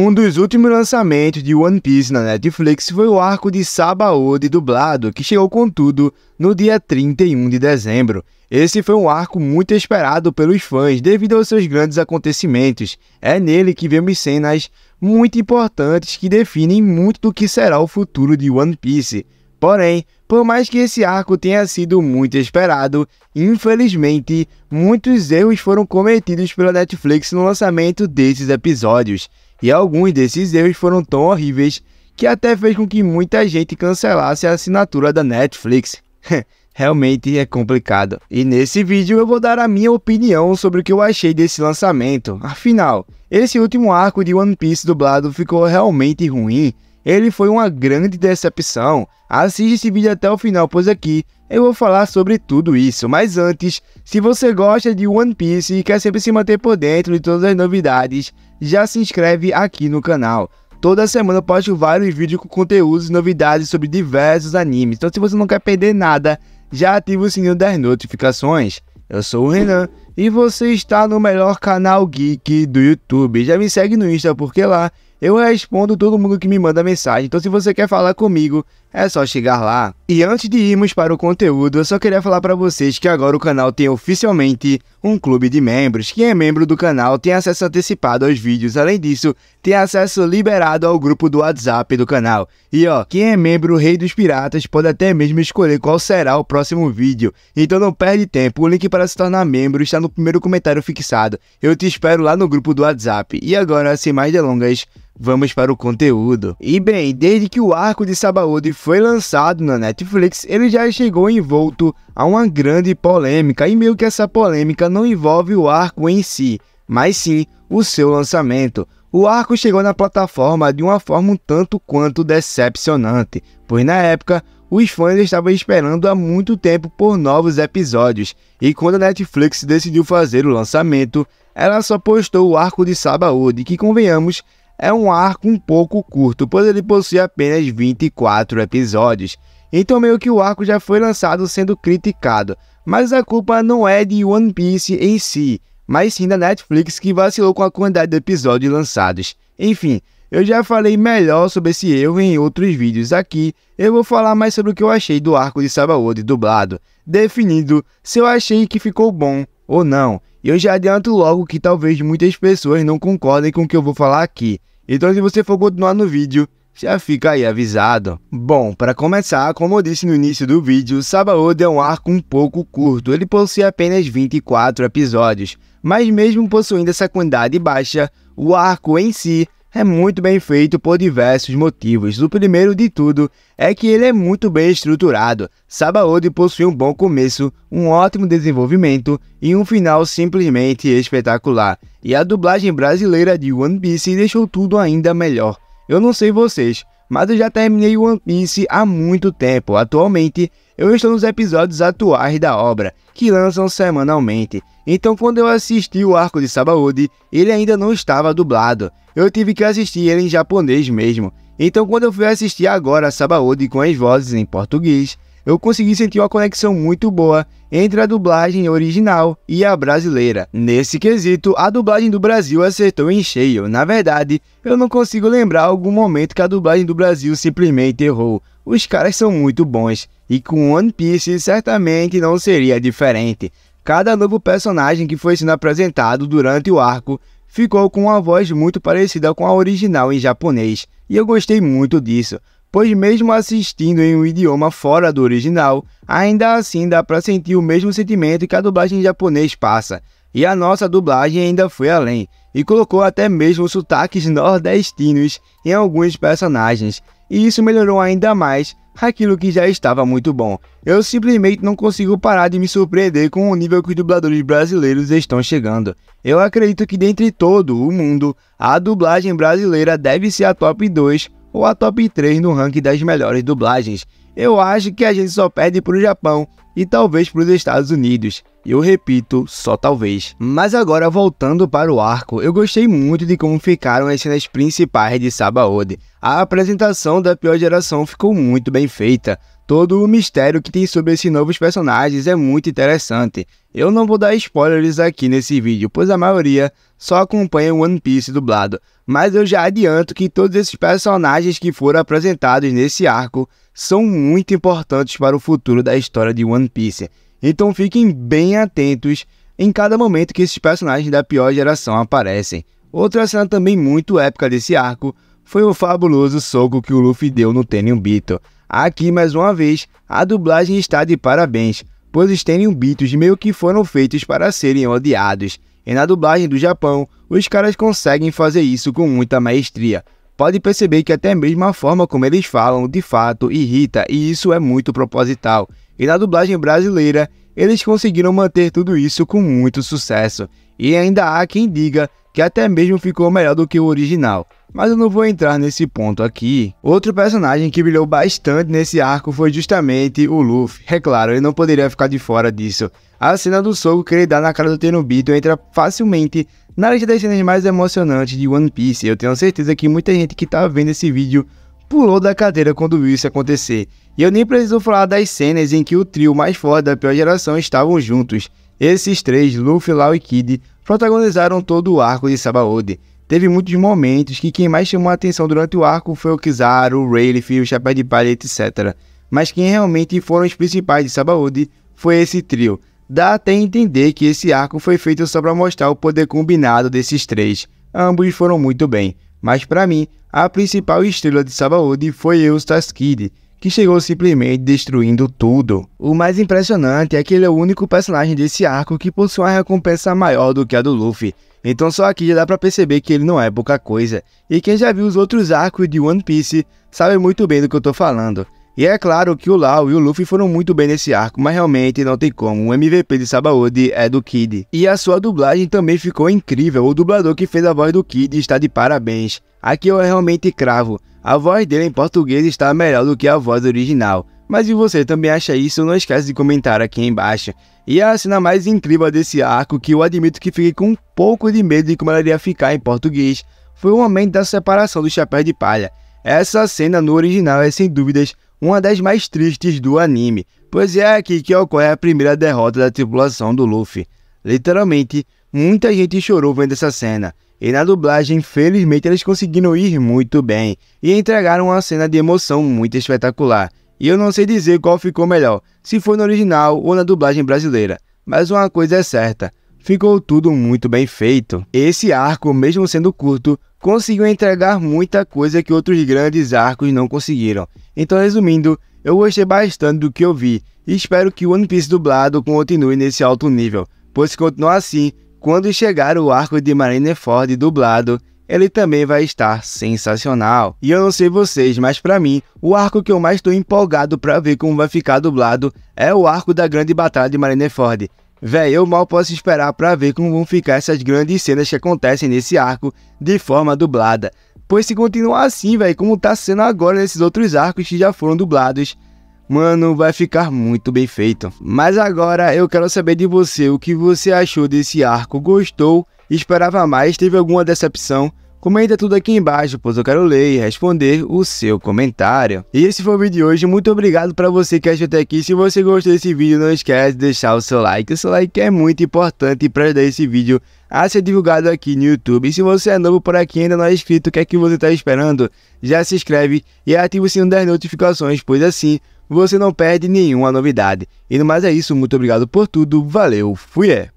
Um dos últimos lançamentos de One Piece na Netflix foi o arco de Sabaody dublado, que chegou contudo no dia 31 de dezembro. Esse foi um arco muito esperado pelos fãs devido aos seus grandes acontecimentos. É nele que vemos cenas muito importantes que definem muito do que será o futuro de One Piece. Porém, por mais que esse arco tenha sido muito esperado, infelizmente, muitos erros foram cometidos pela Netflix no lançamento desses episódios. E alguns desses erros foram tão horríveis que até fez com que muita gente cancelasse a assinatura da Netflix. Realmente é complicado. E nesse vídeo eu vou dar a minha opinião sobre o que eu achei desse lançamento. Afinal, esse último arco de One Piece dublado ficou realmente ruim ele foi uma grande decepção. Assiste esse vídeo até o final, pois aqui eu vou falar sobre tudo isso. Mas antes, se você gosta de One Piece e quer sempre se manter por dentro de todas as novidades, já se inscreve aqui no canal. Toda semana eu posto vários vídeos com conteúdos e novidades sobre diversos animes, então se você não quer perder nada, já ativa o sininho das notificações. Eu sou o Renan e você está no melhor canal geek do YouTube. Já me segue no Insta porque lá eu respondo todo mundo que me manda mensagem. Então, se você quer falar comigo, é só chegar lá. E antes de irmos para o conteúdo, eu só queria falar para vocês que agora o canal tem oficialmente um clube de membros. Quem é membro do canal tem acesso antecipado aos vídeos. Além disso, tem acesso liberado ao grupo do WhatsApp do canal. E ó, quem é membro Rei dos Piratas pode até mesmo escolher qual será o próximo vídeo. Então não perde tempo, o link para se tornar membro está no primeiro comentário fixado. Eu te espero lá no grupo do WhatsApp. E agora, sem mais delongas, vamos para o conteúdo. E bem, desde que o arco de Sabaody foi lançado na Netflix, ele já chegou envolto a uma grande polêmica, e meio que essa polêmica não envolve o arco em si, mas sim o seu lançamento. O arco chegou na plataforma de uma forma um tanto quanto decepcionante, pois na época os fãs estavam esperando há muito tempo por novos episódios, e quando a Netflix decidiu fazer o lançamento, ela só postou o arco de Sabaody, que convenhamos, é um arco um pouco curto, pois ele possui apenas 24 episódios. Então meio que o arco já foi lançado sendo criticado, mas a culpa não é de One Piece em si, mas sim da Netflix que vacilou com a quantidade de episódios lançados. Enfim, eu já falei melhor sobre esse erro em outros vídeos aqui, eu vou falar mais sobre o que eu achei do arco de Sabaody dublado, definindo se eu achei que ficou bom ou não. E eu já adianto logo que talvez muitas pessoas não concordem com o que eu vou falar aqui. Então se você for continuar no vídeo, já fica aí avisado. Bom, para começar, como eu disse no início do vídeo, Sabaody é um arco um pouco curto, ele possui apenas 24 episódios. Mas mesmo possuindo essa quantidade baixa, o arco em si é muito bem feito por diversos motivos. O primeiro de tudo é que ele é muito bem estruturado. Sabaody possui um bom começo, um ótimo desenvolvimento e um final simplesmente espetacular. E a dublagem brasileira de One Piece deixou tudo ainda melhor. Eu não sei vocês, mas eu já terminei One Piece há muito tempo. Atualmente, eu estou nos episódios atuais da obra, que lançam semanalmente. Então, quando eu assisti o arco de Sabaody, ele ainda não estava dublado. Eu tive que assistir ele em japonês mesmo. Então, quando eu fui assistir agora Sabaody com as vozes em português, eu consegui sentir uma conexão muito boa entre a dublagem original e a brasileira. Nesse quesito, a dublagem do Brasil acertou em cheio. Na verdade, eu não consigo lembrar algum momento que a dublagem do Brasil simplesmente errou. Os caras são muito bons, e com One Piece certamente não seria diferente. Cada novo personagem que foi sendo apresentado durante o arco ficou com uma voz muito parecida com a original em japonês, e eu gostei muito disso pois mesmo assistindo em um idioma fora do original, ainda assim dá para sentir o mesmo sentimento que a dublagem em japonês passa. E a nossa dublagem ainda foi além, e colocou até mesmo sotaques nordestinos em alguns personagens, e isso melhorou ainda mais aquilo que já estava muito bom. Eu simplesmente não consigo parar de me surpreender com o nível que os dubladores brasileiros estão chegando. Eu acredito que dentre todo o mundo, a dublagem brasileira deve ser a top 2 ou a top 3 no ranking das melhores dublagens. Eu acho que a gente só perde para o Japão e talvez para os Estados Unidos. Eu repito, só talvez. Mas agora voltando para o arco, eu gostei muito de como ficaram as cenas principais de Sabaody. A apresentação da pior geração ficou muito bem feita. Todo o mistério que tem sobre esses novos personagens é muito interessante. Eu não vou dar spoilers aqui nesse vídeo, pois a maioria só acompanha o One Piece dublado, mas eu já adianto que todos esses personagens que foram apresentados nesse arco são muito importantes para o futuro da história de One Piece. Então fiquem bem atentos em cada momento que esses personagens da pior geração aparecem. Outra cena também muito épica desse arco foi o fabuloso soco que o Luffy deu no Tenryubito. Bito. Aqui, mais uma vez, a dublagem está de parabéns, pois os Tenryun Bitos meio que foram feitos para serem odiados. E na dublagem do Japão, os caras conseguem fazer isso com muita maestria. Pode perceber que até mesmo a forma como eles falam, de fato, irrita, e isso é muito proposital. E na dublagem brasileira, eles conseguiram manter tudo isso com muito sucesso. E ainda há quem diga que até mesmo ficou melhor do que o original mas eu não vou entrar nesse ponto aqui. Outro personagem que brilhou bastante nesse arco foi justamente o Luffy. É claro, ele não poderia ficar de fora disso. A cena do soco que ele dá na cara do Tenobito entra facilmente na lista das cenas mais emocionantes de One Piece. Eu tenho certeza que muita gente que tá vendo esse vídeo pulou da cadeira quando viu isso acontecer. E eu nem preciso falar das cenas em que o trio mais forte da pior geração estavam juntos. Esses três, Luffy, Lau e Kid, protagonizaram todo o arco de Sabaody. Teve muitos momentos que quem mais chamou a atenção durante o arco foi o Kizaru, o Rayleigh, o Chapéu de Palha, etc. Mas quem realmente foram os principais de Sabaody foi esse trio. Dá até entender que esse arco foi feito só para mostrar o poder combinado desses três. Ambos foram muito bem, mas para mim, a principal estrela de Sabaody foi Eustace Kidd que chegou simplesmente destruindo tudo. O mais impressionante é que ele é o único personagem desse arco que possui uma recompensa maior do que a do Luffy, então só aqui já dá pra perceber que ele não é pouca coisa, e quem já viu os outros arcos de One Piece sabe muito bem do que eu tô falando. E é claro que o Lau e o Luffy foram muito bem nesse arco, mas realmente não tem como, o MVP de Sabaody é do Kid. E a sua dublagem também ficou incrível, o dublador que fez a voz do Kid está de parabéns. Aqui eu realmente cravo, a voz dele em português está melhor do que a voz original. Mas se você também acha isso, não esquece de comentar aqui embaixo. E a cena mais incrível desse arco, que eu admito que fiquei com um pouco de medo de como ela iria ficar em português, foi o momento da separação do chapéu de palha. Essa cena no original é sem dúvidas uma das mais tristes do anime, pois é aqui que ocorre a primeira derrota da tripulação do Luffy. Literalmente, muita gente chorou vendo essa cena, e na dublagem, felizmente, eles conseguiram ir muito bem e entregaram uma cena de emoção muito espetacular. E eu não sei dizer qual ficou melhor, se foi no original ou na dublagem brasileira, mas uma coisa é certa, ficou tudo muito bem feito. Esse arco, mesmo sendo curto, conseguiu entregar muita coisa que outros grandes arcos não conseguiram. Então, resumindo, eu gostei bastante do que eu vi e espero que o One Piece dublado continue nesse alto nível, pois se continuar assim, quando chegar o arco de Marineford dublado, ele também vai estar sensacional. E eu não sei vocês, mas para mim, o arco que eu mais estou empolgado para ver como vai ficar dublado é o arco da Grande Batalha de Marineford. Véi, eu mal posso esperar para ver como vão ficar essas grandes cenas que acontecem nesse arco de forma dublada. Pois se continuar assim, véi, como tá sendo agora nesses outros arcos que já foram dublados, Mano, vai ficar muito bem feito. Mas agora eu quero saber de você o que você achou desse arco. Gostou? Esperava mais? Teve alguma decepção? Comenta tudo aqui embaixo, pois eu quero ler e responder o seu comentário. E esse foi o vídeo de hoje, muito obrigado para você que esteve até aqui. Se você gostou desse vídeo, não esquece de deixar o seu like. O seu like é muito importante para ajudar esse vídeo a ser divulgado aqui no YouTube. E se você é novo por aqui e ainda não é inscrito, o que é que você está esperando? Já se inscreve e ativa o sininho das notificações, pois assim você não perde nenhuma novidade. E no mais é isso, muito obrigado por tudo, valeu, fui é!